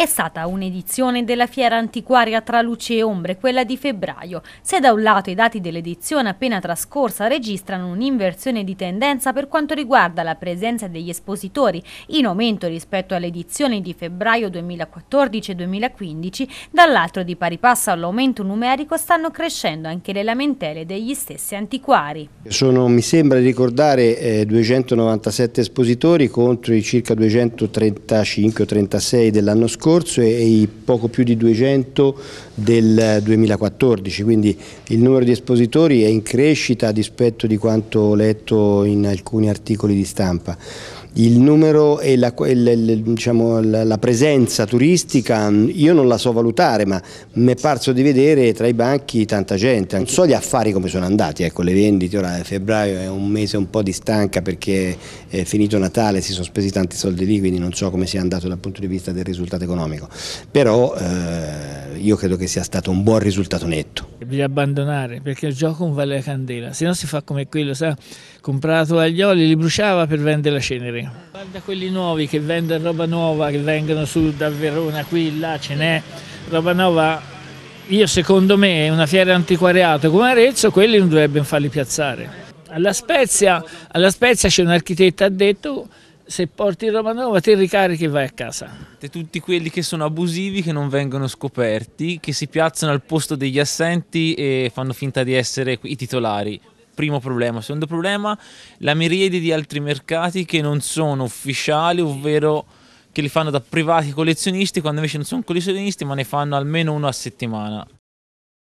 È stata un'edizione della fiera antiquaria tra luci e ombre, quella di febbraio. Se da un lato i dati dell'edizione appena trascorsa registrano un'inversione di tendenza per quanto riguarda la presenza degli espositori, in aumento rispetto all'edizione di febbraio 2014 2015, dall'altro di pari passo all'aumento numerico stanno crescendo anche le lamentele degli stessi antiquari. Sono, mi sembra ricordare, 297 eh, espositori contro i circa 235 36 dell'anno scorso scorso e, i poco più di 200 del 2014, quindi il numero di espositori è in crescita a dispetto di quanto letto in alcuni articoli di stampa il numero e la, il, diciamo, la, presenza turistica mm, io non la so valutare ma mi è parso di vedere tra i banchi tanta gente, non so gli affari come sono andati, ecco le vendite, ora febbraio è un mese un po' di stanca perché è finito Natale, si sono spesi tanti soldi lì quindi non so come sia andato dal punto di vista del risultato economico, però eh, io credo che sia stato un buon risultato netto. Bisogna abbandonare perché il gioco non vale la candela, se no si fa come quello, sa, comprato oli, li bruciava per vendere la cenere. Guarda quelli nuovi che vendono roba nuova, che vengono su da Verona, qui, là, ce n'è, roba nuova. Io secondo me una fiera antiquariata come Arezzo, quelli non dovrebbero farli piazzare. Alla Spezia, alla Spezia c'è un architetto addetto se porti roba nuova ti ricarichi e vai a casa. Tutti quelli che sono abusivi, che non vengono scoperti, che si piazzano al posto degli assenti e fanno finta di essere i titolari. Primo problema. Secondo problema, la miriade di altri mercati che non sono ufficiali, ovvero che li fanno da privati collezionisti, quando invece non sono collezionisti, ma ne fanno almeno uno a settimana.